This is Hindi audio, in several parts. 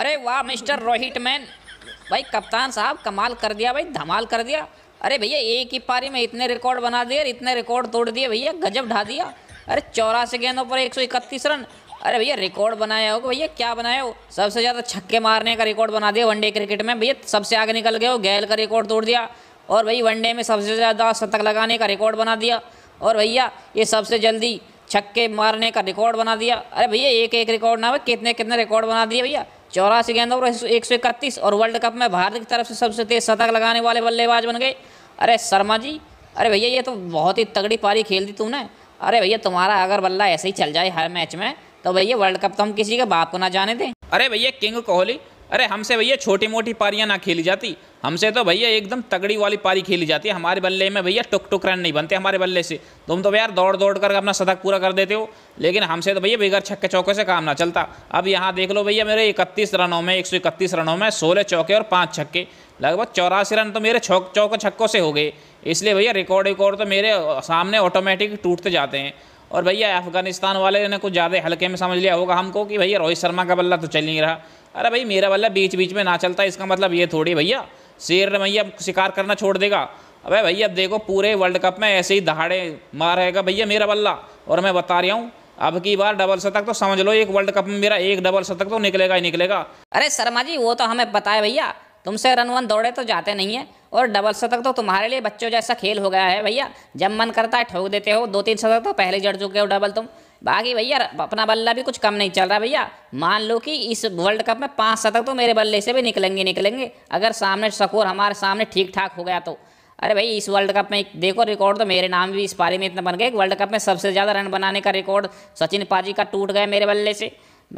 अरे वाह मिस्टर रोहित मैन भाई कप्तान साहब कमाल कर दिया भाई धमाल कर दिया अरे भैया एक ही पारी में इतने रिकॉर्ड बना दिए इतने रिकॉर्ड तोड़ दिए भैया गजब ढा दिया अरे चौरासी गेंदों पर एक सौ इकतीस रन अरे भैया रिकॉर्ड बनाया हो भैया क्या बनाया हो सबसे ज़्यादा छक्के मारने का रिकॉर्ड बना दिया वनडे क्रिकेट में भैया सबसे आगे निकल गए हो गैल का रिकॉर्ड तोड़ दिया और भाई वनडे में सबसे ज़्यादा शतक लगाने का रिकॉर्ड बना दिया और भैया ये सबसे जल्दी छक्के मारने का रिकॉर्ड बना दिया अरे भैया एक एक रिकॉर्ड ना भाई कितने कितने रिकॉर्ड बना दिए भैया चौरासी गेंदों पर एक सौ इकतीस और वर्ल्ड कप में भारत की तरफ से सबसे तेज शतक लगाने वाले बल्लेबाज बन गए अरे शर्मा जी अरे भैया ये तो बहुत ही तगड़ी पारी खेल दी तूने अरे भैया तुम्हारा अगर बल्ला ऐसे ही चल जाए हर मैच में तो भैया वर्ल्ड कप तो हम किसी के बाप को ना जाने दें अरे भैया किंग कोहली अरे हमसे भैया छोटी मोटी पारियाँ ना खेली जाती हमसे तो भैया एकदम तगड़ी वाली पारी खेली जाती है हमारे बल्ले में भैया टुक टुक रन नहीं बनते हमारे बल्ले से तुम तो यार दौड़ दौड़ कर अपना शतक पूरा कर देते हो लेकिन हमसे तो भैया बेगर छक्के चौके से काम ना चलता अब यहाँ देख लो भैया मेरे इकतीस रनों में एक रनों में सोलह चौके और पाँच छक्के लगभग चौरासी रन तो मेरे चौक चौक छक्कों से हो गए इसलिए भैया रिकॉर्ड रिकॉर्ड तो मेरे सामने ऑटोमेटिक टूटते जाते हैं और भैया अफगानिस्तान वाले ने कुछ ज़्यादा हल्के में समझ लिया होगा हमको कि भैया रोहित शर्मा का बल्ला तो चल नहीं रहा अरे भाई मेरा बल्ला बीच बीच में ना चलता इसका मतलब ये थोड़ी भैया शेर भैया शिकार करना छोड़ देगा अबे भैया अब देखो पूरे वर्ल्ड कप में ऐसे ही दहाड़े मारेगा भैया मेरा बल्ला और मैं बता रहा हूँ अब की बार डबल शतक तो समझ लो एक वर्ल्ड कप में मेरा एक डबल शतक तो निकलेगा ही निकलेगा अरे शर्मा जी वो तो हमें बताया भैया तुमसे रन वन दौड़े तो जाते नहीं है और डबल शतक तो तुम्हारे लिए बच्चों जैसा खेल हो गया है भैया जब मन करता है ठोक देते हो दो तीन शतक तो पहले जड़ चुके हो डबल तुम बाकी भैया अपना बल्ला भी कुछ कम नहीं चल रहा भैया मान लो कि इस वर्ल्ड कप में पाँच शतक तो मेरे बल्ले से भी निकलेंगे निकलेंगे अगर सामने सकोर हमारे सामने ठीक ठाक हो गया तो अरे भाई इस वर्ल्ड कप में देखो रिकॉर्ड तो मेरे नाम भी इस पारी में इतना बन गया वर्ल्ड कप में सबसे ज़्यादा रन बनाने का रिकॉर्ड सचिन पाजी का टूट गया मेरे बल्ले से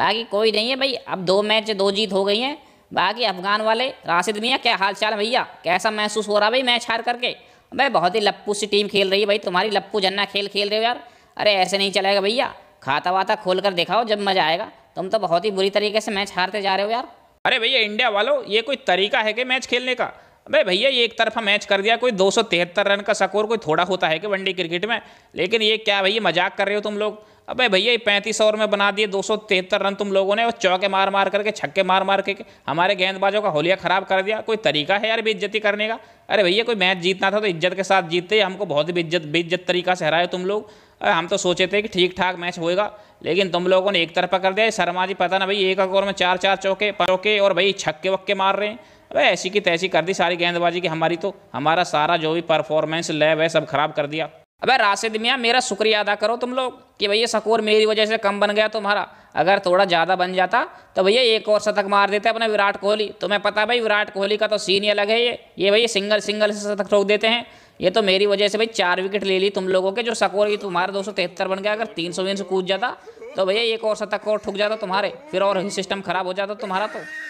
बाकी कोई नहीं है भाई अब दो मैच दो जीत हो गई हैं बाकी अफगान वाले राशिद मियाँ क्या हाल चाल भैया कैसा महसूस हो रहा भाई मैच हार करके भाई बहुत ही लप्पू सी टीम खेल रही है भाई तुम्हारी लप्पू जन्ना खेल खेल रहे हो यार अरे ऐसे नहीं चलेगा भैया खाता वाता खोल कर दिखाओ जब मज़ा आएगा तुम तो बहुत ही बुरी तरीके से मैच हारते जा रहे हो यार अरे भैया इंडिया वालों ये कोई तरीका है कि मैच खेलने का अबे भैया ये एक तरफा मैच कर दिया कोई दो रन का स्कोर कोई थोड़ा होता है कि वनडे क्रिकेट में लेकिन ये क्या भैया मजाक कर रहे हो तुम लोग अबे भैया ये पैंतीस ओवर में बना दिए दो रन तुम लोगों ने और चौके मार मार करके छक्के मार मार के हमारे गेंदबाजों का होलिया ख़राब कर दिया कोई तरीका है यार बेज्जती करने का अरे भैया कोई मैच जीतना था तो इज्जत के साथ जीतते हमको बहुत ही बेज्जत बेज्जत तरीका से हराए तुम लोग हम तो सोचे थे कि ठीक ठाक मैच होएगा लेकिन तुम लोगों ने एक तरफा कर दिया शर्मा जी पता ना भाई एक ओवर में चार चार चौके चौके और भाई छक्के वक्के मार रहे हैं अरे ऐसी की तैसी कर दी सारी गेंदबाजी की हमारी तो हमारा सारा जो भी परफॉर्मेंस लैब है सब खराब कर दिया अबे राशिद मियाँ मेरा शुक्रिया अदा करो तुम लोग कि भैया स्कोर मेरी वजह से कम बन गया तुम्हारा अगर थोड़ा ज़्यादा बन जाता तो भैया एक और शतक मार देते अपना विराट कोहली तुम्हें पता भाई विराट कोहली का तो सीन ही अलग है ये ये भैया सिंगल सिंगल से शतक ठोक देते हैं ये तो मेरी वजह से भाई चार विकेट ले ली तुम लोगों के जो सकोर ये तुम्हारे दो बन गया अगर तीन सौ कूद जाता तो भैया एक और शतक और ठुक जाता तुम्हारे फिर और ही सिस्टम खराब हो जाता तुम्हारा तो